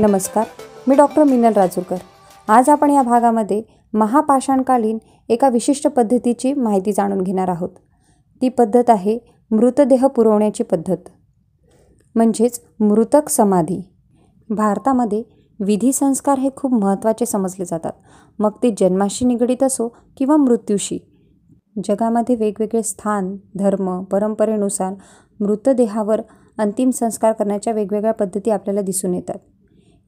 नमस्कार मी डॉक्टर मिनल राजूरकर आज आपण या भागामध्ये महापाषाणकालीन एका विशिष्ट पद्धतीची माहिती जाणून घेणार आहोत ती पद्धत आहे मृतदेह पुरवण्याची पद्धत म्हणजेच मृतक समाधी भारतामध्ये विधी संस्कार हे खूप महत्त्वाचे समजले जातात मग ते जन्माशी निगडीत असो किंवा मृत्यूशी जगामध्ये वेगवेगळे स्थान धर्म परंपरेनुसार मृतदेहावर अंतिम संस्कार करण्याच्या वेगवेगळ्या पद्धती आपल्याला दिसून येतात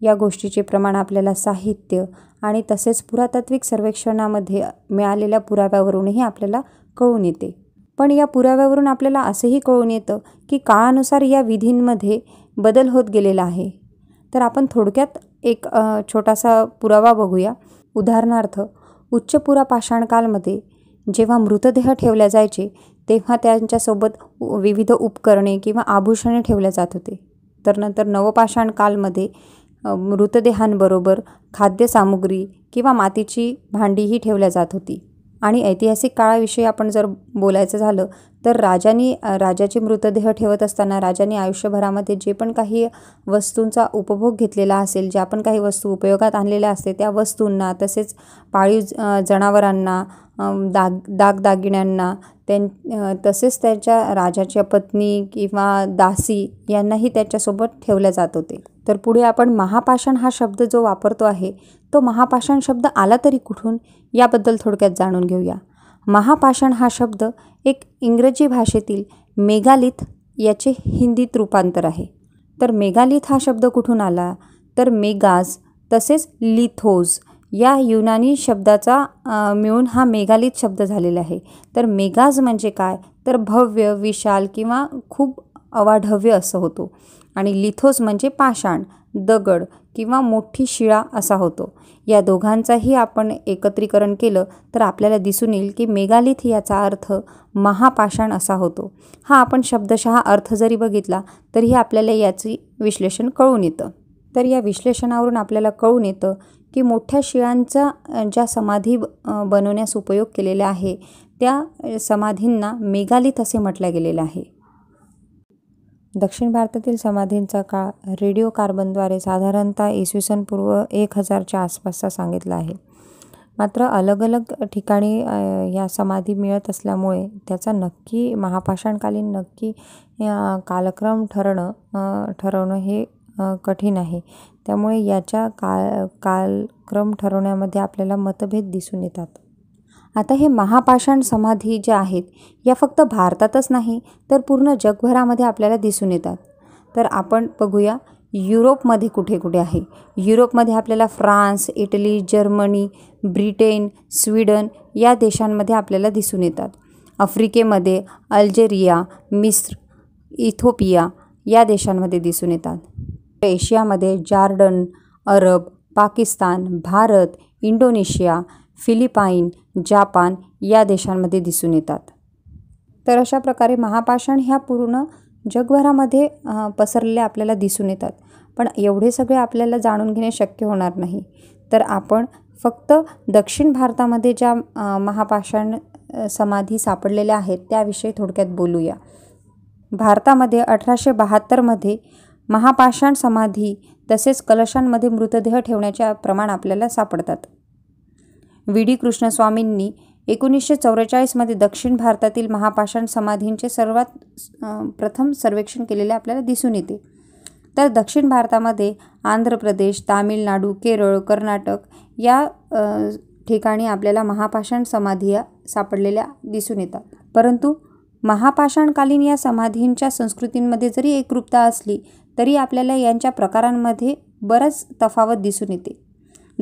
या गोष्टीचे प्रमाण आपल्याला साहित्य आणि तसेच पुरातात्विक सर्वेक्षणामध्ये मिळालेल्या पुराव्यावरूनही आपल्याला कळून येते पण या पुराव्यावरून आपल्याला असंही कळून येतं की काळानुसार या विधींमध्ये बदल होत गेलेला आहे तर आपण थोडक्यात एक छोटासा पुरावा बघूया उदाहरणार्थ उच्च पुरापाषाणकालमध्ये जेव्हा मृतदेह ठेवल्या जायचे तेव्हा त्यांच्यासोबत विविध उपकरणे किंवा आभूषणे ठेवल्या जात होते तर नंतर नवपाषाण कालमध्ये मृतदेहांबरोबर खाद्यसामुग्री किंवा मातीची भांडीही ठेवल्या जात होती आणि ऐतिहासिक काळाविषयी आपण जर बोलायचं झालं तर राजानी राजाचे मृतदेह ठेवत असताना राजाने आयुष्यभरामध्ये जे पण काही वस्तूंचा उपभोग घेतलेला असेल ज्या पण काही वस्तू उपयोगात आणलेल्या असते त्या वस्तूंना तसेच पाळीव जनावरांना दाग दागदागिन्यांना त्यां तसेच त्याच्या राजाच्या पत्नी किंवा दासी यांनाही त्याच्यासोबत ठेवले जात होते तर पुढे आपण महापाषाण हा शब्द जो वापरतो आहे तो महापाषाण शब्द आला तरी कुठून याबद्दल थोडक्यात जाणून घेऊया महापाषाण हा शब्द एक इंग्रजी भाषेतील मेगालिथ याचे हिंदीत रूपांतर आहे तर मेगालिथ हा शब्द कुठून आला तर मेगाज तसेच लिथोज या युनानी शब्दाचा मिळून हा मेघालित शब्द झालेला आहे तर मेघाज म्हणजे काय तर भव्य विशाल किंवा खूप अवाढव्य असं होतो आणि लिथोस म्हणजे पाषाण दगड किंवा मोठी शिळा असा होतो या दोघांचाही आपण एकत्रीकरण केलं तर आपल्याला दिसून येईल की मेगालिथ याचा अर्थ महापाषाण असा होतो हा आपण शब्दशः अर्थ जरी बघितला तरीही आपल्याला याचे विश्लेषण कळून येतं तर या विश्लेषणावरून आपल्याला कळून येतं की मोठ्या शिळांचा ज्या समाधी बनवण्यास उपयोग केलेला आहे त्या समाधींना मेगालिथ असे म्हटलं गेलेलं आहे दक्षिण भारतातील समाधींचा काळ रेडिओ कार्बनद्वारे साधारणतः इसवी सन पूर्व एक हजारच्या आसपासचा सांगितला आहे मात्र अलग अलग ठिकाणी या समाधी मिळत असल्यामुळे त्याचा नक्की महापाषाणकालीन नक्की कालक्रम ठरणं ठरवणं हे कठीण आहे त्यामुळे याच्या काळ कालक्रम ठरवण्यामध्ये आपल्याला मतभेद दिसून येतात आता हे महापाषाण समाधी ज्या आहेत या फक्त भारतातच नाही तर पूर्ण जगभरामध्ये आपल्याला दिसून येतात तर आपण बघूया युरोपमध्ये कुठे कुठे आहे युरोपमध्ये आपल्याला France Italy Germany Britain Sweden या देशांमध्ये आपल्याला दिसून येतात आफ्रिकेमध्ये अल्जेरिया मिस्र इथोपिया या देशांमध्ये दिसून येतात एशियामध्ये Jordan Arab Pakistan Bharat Indonesia Philippine Japan या देशांमध्ये दिसून येतात तर अशा प्रकारे महापाषाण ह्या पूर्ण जगभरामध्ये पसरलेल्या आपल्याला दिसून येतात पण एवढे सगळे आपल्याला जाणून घेणे शक्य होणार नाही तर आपण फक्त दक्षिण भारतामध्ये ज्या महापाषाण समाधी सापडलेल्या आहेत त्याविषयी थोडक्यात बोलूया भारतामध्ये अठराशे बहात्तरमध्ये महापाषाण समाधी तसेच कलशांमध्ये मृतदेह ठेवण्याचे प्रमाण आपल्याला सापडतात व्ही डी कृष्णस्वामींनी एकोणीसशे चौवेचाळीसमध्ये दक्षिण भारतातील महापाषाण समाधींचे सर्वात प्रथम सर्वेक्षण केलेले आपल्याला दिसून येते तर दक्षिण भारतामध्ये आंध्र प्रदेश तामिळनाडू केरळ कर्नाटक या ठिकाणी आपल्याला महापाषाण समाधी सापडलेल्या दिसून येतात परंतु महापाषाणकालीन या समाधींच्या संस्कृतींमध्ये जरी एकरूपता असली तरी आपल्याला यांच्या प्रकारांमध्ये बरंच तफावत दिसून येते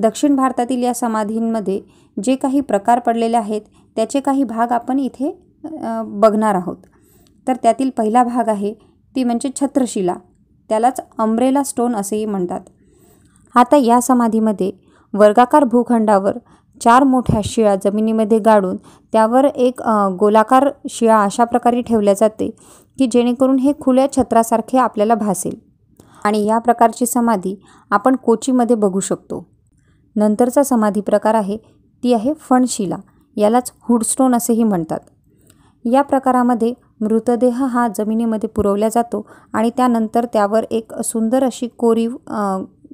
दक्षिण भारतातील या समाधींमध्ये जे काही प्रकार पडलेले आहेत त्याचे काही भाग आपण इथे बघणार आहोत तर त्यातील पहिला भाग आहे ती म्हणजे छत्रशिला त्यालाच अंब्रेला स्टोन असेही म्हणतात आता या समाधीमध्ये वर्गाकार भूखंडावर चार मोठ्या शिळा जमिनीमध्ये गाडून त्यावर एक गोलाकार शिळा अशा प्रकारे ठेवल्या जाते की जेणेकरून हे खुल्या छत्रासारखे आपल्याला भासेल आणि या प्रकारची समाधी आपण कोचीमध्ये बघू शकतो नंतरचा समाधी प्रकार आहे ती आहे फणशिला यालाच हुडस्टोन असेही म्हणतात या प्रकारामध्ये मृतदेह हा जमिनीमध्ये पुरवला जातो आणि त्यानंतर त्यावर एक सुंदर अशी कोरीव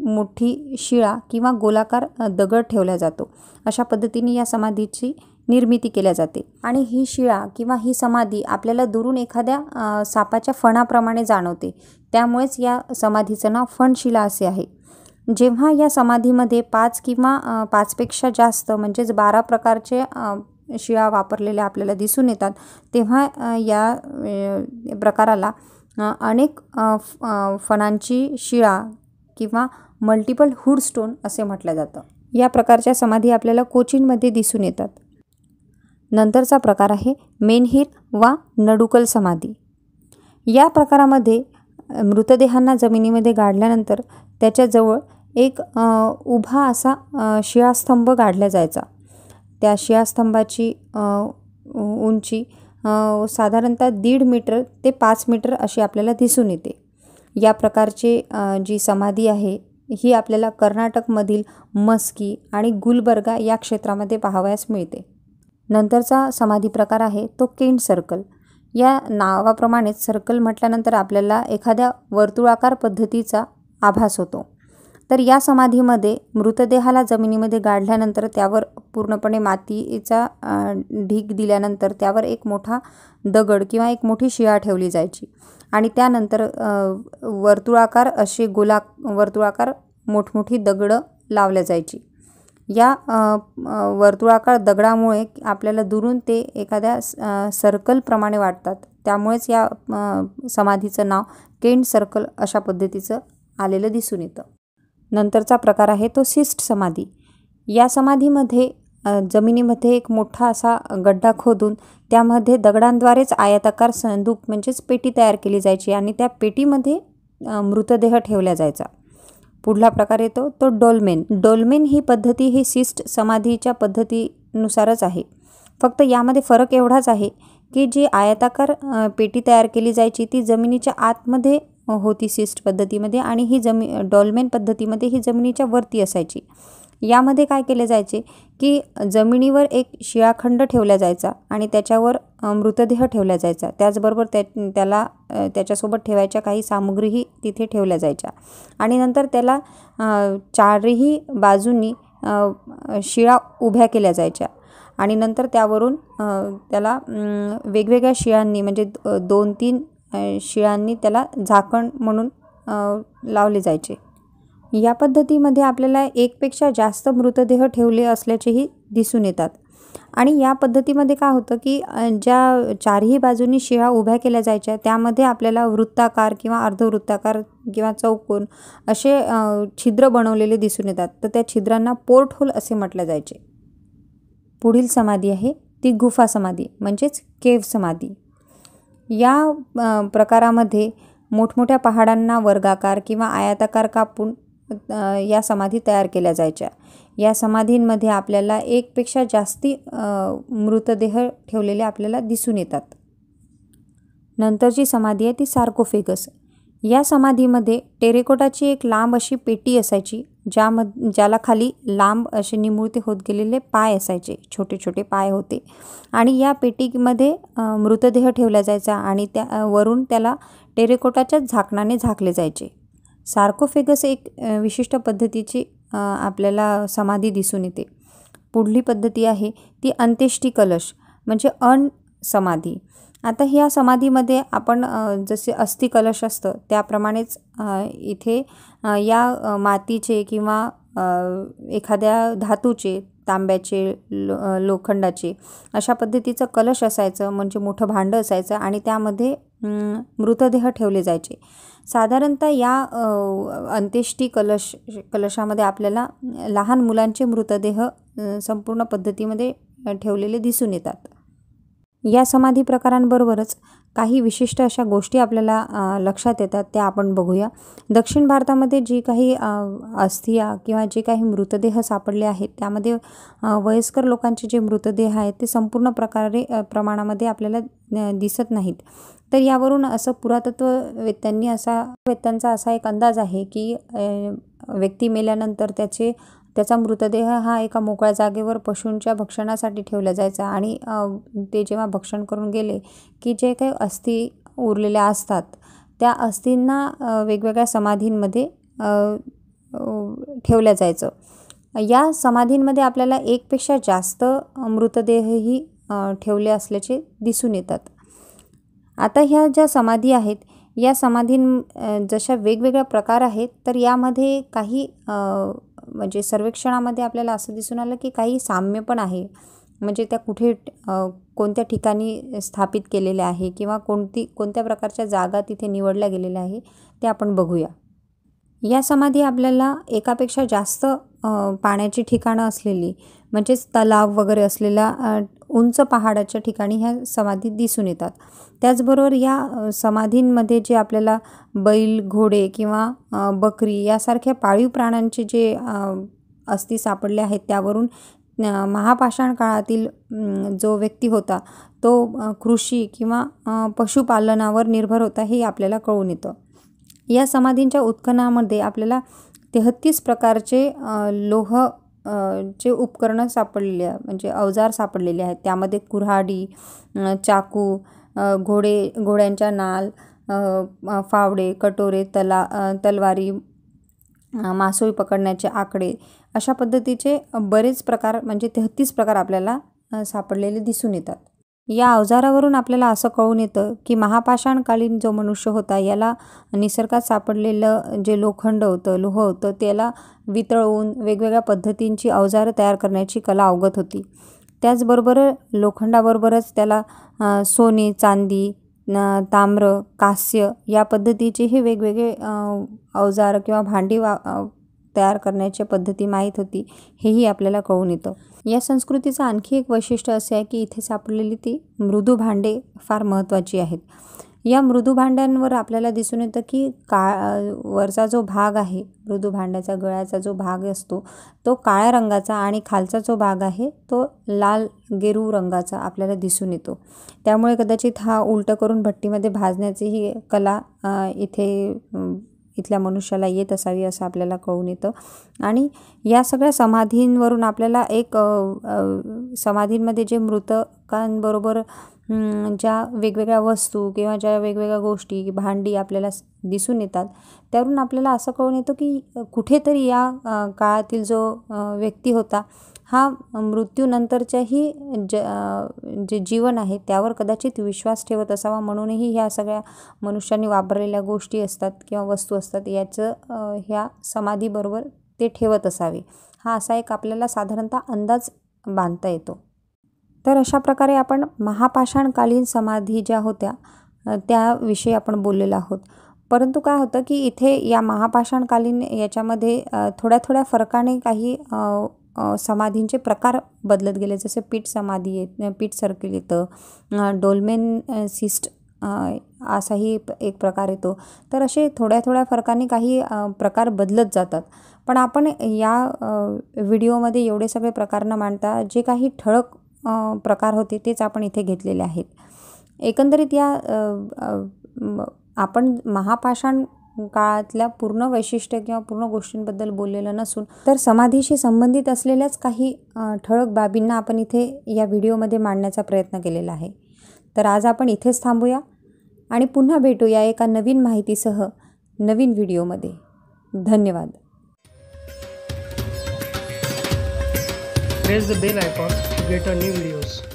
मोठी शिळा किंवा गोलाकार दगड ठेवला जातो अशा पद्धतीने या समाधीची निर्मिती केल्या जाते आणि ही शिळा किंवा ही समाधी आपल्याला दुरून एखाद्या सापाच्या फणाप्रमाणे जाणवते त्यामुळेच या समाधीचं नाव फणशिला असे आहे जेव्हा या समाधीमध्ये पाच किंवा पाचपेक्षा जास्त म्हणजेच बारा प्रकारचे शिळा वापरलेल्या आपल्याला दिसून येतात तेव्हा या प्रकाराला अनेक फणांची शिळा किंवा मल्टिपल हुड असे म्हटलं जातं या प्रकारच्या समाधी आपल्याला कोचीनमध्ये दिसून येतात नंतरचा प्रकार आहे मेनहीर वा नडुकल समाधी या प्रकारामध्ये मृतदेहांना जमिनीमध्ये गाडल्यानंतर त्याच्याजवळ एक उभा असा शिळास्तंभ गाडला जायचा त्या शिळास्तंभाची उंची साधारणतः दीड मीटर ते पाच मीटर अशी आपल्याला दिसून येते या प्रकारचे जी समाधी आहे ही आपल्याला कर्नाटकमधील मस्की आणि गुलबर्गा या क्षेत्रामध्ये पाहावयास मिळते नंतरचा समाधी प्रकार आहे तो केंट सर्कल या नावाप्रमाणेच सर्कल म्हटल्यानंतर आपल्याला एखाद्या वर्तुळाकार पद्धतीचा आभास होतो तर या समाधीमध्ये मृतदेहाला जमिनीमध्ये गाडल्यानंतर त्यावर पूर्णपणे मातीचा ढीक दिल्यानंतर त्यावर एक मोठा दगड किंवा एक मोठी शिळा ठेवली जायची आणि त्यानंतर वर्तुळाकार असे गोला वर्तुळाकार मोठमोठी दगडं लावल्या जायची या वर्तुळाकार दगडामुळे आपल्याला दुरून ते एखाद्या सर्कलप्रमाणे वाटतात त्यामुळेच या समाधीचं नाव केंट सर्कल अशा पद्धतीचं आलेलं दिसून येतं नंतरचा प्रकार आहे तो सिस्ट समाधी या समाधीमध्ये जमिनीमध्ये एक मोठा असा गड्डा खोदून त्यामध्ये दगडांद्वारेच आयताकार संदूक म्हणजेच पेटी तयार केली जायची आणि त्या पेटीमध्ये मृतदेह ठेवला जायचा पुढला प्रकार येतो तो डोलमेन डोलमेन ही पद्धती ही सिस्ट समाधीच्या पद्धतीनुसारच आहे फक्त यामध्ये फरक एवढाच आहे की जी आयताकार पेटी तयार केली जायची ती जमिनीच्या आतमध्ये होती सिस्ट पद्धतीमध्ये आणि ही जमी डॉलमेन पद्धतीमध्ये ही जमिनीच्या वरती असायची यामध्ये काय केले जायचे की जमिनीवर एक शिळाखंड ठेवला जायचा आणि त्याच्यावर मृतदेह ठेवला जायचा त्याचबरोबर त्या त्याला त्याच्यासोबत ठेवायच्या काही सामग्रीही तिथे ठेवल्या जायच्या आणि नंतर त्याला चारही बाजूंनी शिळा उभ्या केल्या जायच्या आणि नंतर त्यावरून त्याला वेगवेगळ्या शिळांनी म्हणजे दोन तीन शिळांनी त्याला झाकण म्हणून लावले जायचे या पद्धतीमध्ये आपल्याला एकपेक्षा जास्त मृतदेह ठेवले असल्याचेही दिसून येतात आणि या पद्धतीमध्ये काय होतं की ज्या चारही बाजूनी शिळा उभ्या केल्या जायच्या त्यामध्ये आपल्याला वृत्ताकार किंवा अर्धवृत्ताकार किंवा चौकोन असे छिद्र बनवलेले दिसून येतात तर त्या छिद्रांना पोर्ट होल असे म्हटले जायचे पुढील समाधी आहे ती गुफा समाधी म्हणजेच केव समाधी या प्रकारामध्ये मोठमोठ्या पहाडांना वर्गाकार किंवा आयाताकार कापून या समाधी तयार केल्या जायच्या या समाधींमध्ये आपल्याला एकपेक्षा जास्ती मृतदेह ठेवलेले आपल्याला दिसून येतात नंतरची समाधी आहे ती सार्कोफेगस या समाधीमध्ये टेरेकोटाची एक लांब अशी पेटी असायची ज्याम ज्याला खाली लांब असे निमुळते होत गेलेले पाय असायचे छोटे छोटे पाय होते आणि या पेटीमध्ये मृतदेह ठेवला जायचा आणि त्या वरून त्याला टेरेकोटाच्या झाकणाने झाकले जायचे सार्कोफेगस एक विशिष्ट पद्धतीची आपल्याला समाधी दिसून येते पुढली पद्धती आहे ती अंत्येष्टी कलश म्हणजे अन समाधी आता ह्या समाधीमध्ये आपण जसे अस्थि कलश असतं त्याप्रमाणेच इथे या मातीचे किंवा एखाद्या धातूचे तांब्याचे लो लोखंडाचे अशा पद्धतीचं कलश असायचं म्हणजे मोठं भांडं असायचं आणि त्यामध्ये मृतदेह ठेवले जायचे साधारणतः या अंत्येष्टी कलश कलशामध्ये आपल्याला लहान मुलांचे मृतदेह संपूर्ण पद्धतीमध्ये ठेवलेले दिसून येतात या समाधी प्रकारांबरोबरच काही विशिष्ट अशा गोष्टी आपल्याला लक्षात येतात त्या आपण बघूया दक्षिण भारतामध्ये जी काही अस्थिया किंवा जे काही मृतदेह सापडले आहेत त्यामध्ये वयस्कर लोकांचे जे मृतदेह आहेत ते संपूर्ण प्रकारे प्रमाणामध्ये आपल्याला दिसत नाहीत तर यावरून असं पुरातत्व वेत्यांनी असा वेत्यांचा असा एक अंदाज आहे की व्यक्ती मेल्यानंतर त्याचे त्याचा मृतदेह हा एका मोकळ्या जागेवर पशूंच्या भक्षणासाठी ठेवला जायचा आणि ते जेव्हा भक्षण करून गेले की जे काही अस्थी उरलेल्या असतात त्या अस्थींना वेगवेगळ्या समाधींमध्ये ठेवल्या जायचं या समाधींमध्ये आपल्याला एकपेक्षा जास्त मृतदेहही ठेवले असल्याचे दिसून येतात आता ह्या ज्या समाधी आहेत या समाधीं जशा वेगवेगळ्या प्रकार आहेत तर यामध्ये काही म्हणजे सर्वेक्षणामध्ये आपल्याला असं दिसून आलं की काही साम्य पण आहे म्हणजे त्या कुठे कोणत्या ठिकाणी स्थापित केलेल्या आहे किंवा कोणती कोणत्या प्रकारच्या जागा तिथे निवडल्या गेलेल्या आहे ते आपण बघूया या समाधी आपल्याला एकापेक्षा जास्त पाण्याची ठिकाणं असलेली म्हणजेच तलाव वगैरे असलेला उंच पहाडाच्या ठिकाणी ह्या समाधी दिसून येतात त्याचबरोबर या समाधींमध्ये जे आपल्याला बैल घोडे किंवा बकरी यासारख्या पाळीव प्राण्यांचे जे अस्थि सापडले आहेत त्यावरून महापाषाण काळातील जो व्यक्ती होता तो कृषी किंवा पशुपालनावर निर्भर होता हे आपल्याला कळून येतं या समाधींच्या उत्खनामध्ये आपल्याला तेहत्तीस प्रकारचे लोह जे उपकरणं सापडलेली म्हणजे अवजार सापडलेले आहेत त्यामध्ये कुऱ्हाडी चाकू घोडे घोड्यांच्या नाल फावडे कटोरे तला तलवारी मासोळी पकडण्याचे आकडे अशा पद्धतीचे बरेच प्रकार म्हणजे तेहत्तीस प्रकार आपल्याला सापडलेले दिसून येतात या अवजारावरून आपल्याला असं कळून येतं की महापाषाणकालीन जो मनुष्य होता याला निसर्गात सापडलेलं जे लोखंड होतं लोह होतं त्याला वितळवून वेगवेगळ्या पद्धतींची अवजारं तयार करण्याची कला अवगत होती त्याचबरोबर लोखंडाबरोबरच त्याला सोने चांदी ताम्र कास्य या पद्धतीचेही वेगवेगळे अवजार किंवा भांडी वा तयार करण्याच्या पद्धती माहीत होती हेही आपल्याला कळून येतं या संस्कृतीचं आणखी एक वैशिष्ट्य असे आहे की इथे सापडलेली ती मृदू भांडे फार महत्त्वाची आहेत या मृदू भांड्यांवर आपल्याला दिसून येतं की का वरचा जो भाग आहे मृदू भांड्याचा गळ्याचा जो भाग असतो तो काळ्या रंगाचा आणि खालचा जो भाग आहे तो लाल गेरू रंगाचा आपल्याला दिसून येतो त्यामुळे कदाचित हा उलटं करून भट्टीमध्ये भाजण्याची ही कला इथे इथल्या मनुष्याला येत असावी असं आपल्याला कळून येतं आणि या सगळ्या समाधींवरून आपल्याला एक समाधींमध्ये जे मृतकांबरोबर ज्या वेगवेगळ्या वस्तू किंवा ज्या वेगवेगळ्या गोष्टी भांडी आपल्याला दिसून येतात त्यावरून आपल्याला असं कळून येतं की कुठेतरी या काळातील जो व्यक्ती होता हा मृत्यूनंतरच्याही ज जे जीवन आहे त्यावर कदाचित विश्वास ठेवत असावा म्हणूनही ह्या सगळ्या मनुष्यांनी वापरलेल्या गोष्टी असतात किंवा वस्तू असतात याचं ह्या समाधीबरोबर ते ठेवत असावे हा असा एक आपल्याला साधारणतः अंदाज बांधता येतो तर अशा प्रकारे आपण महापाषाणकालीन समाधी ज्या होत्या त्याविषयी आपण बोललेलो आहोत परंतु काय होतं की इथे या महापाषाणकालीन याच्यामध्ये थोड्या थोड्या फरकाने काही समाधींचे प्रकार बदलत गेले जसे पीठ समाधी येत पीठ सर्कल येतं डोलमेन सिस्ट असाही एक प्रकार येतो तर असे थोड्या थोड्या फरकाने काही प्रकार बदलत जातात पण आपण या व्हिडिओमध्ये एवढे सगळे प्रकार न मांडता जे काही ठळक प्रकार होते तेच आपण इथे घेतलेले आहेत एकंदरीत या आपण महापाषाण काळातल्या पूर्ण वैशिष्ट्य किंवा पूर्ण गोष्टींबद्दल बोललेलं नसून तर समाधीशी संबंधित असलेल्याच काही ठळक बाबींना आपण इथे या व्हिडिओमध्ये मांडण्याचा प्रयत्न केलेला आहे तर आज आपण इथेच थांबूया आणि पुन्हा भेटूया एका नवीन माहितीसह नवीन व्हिडिओमध्ये धन्यवाद Press the bell icon to get our new videos.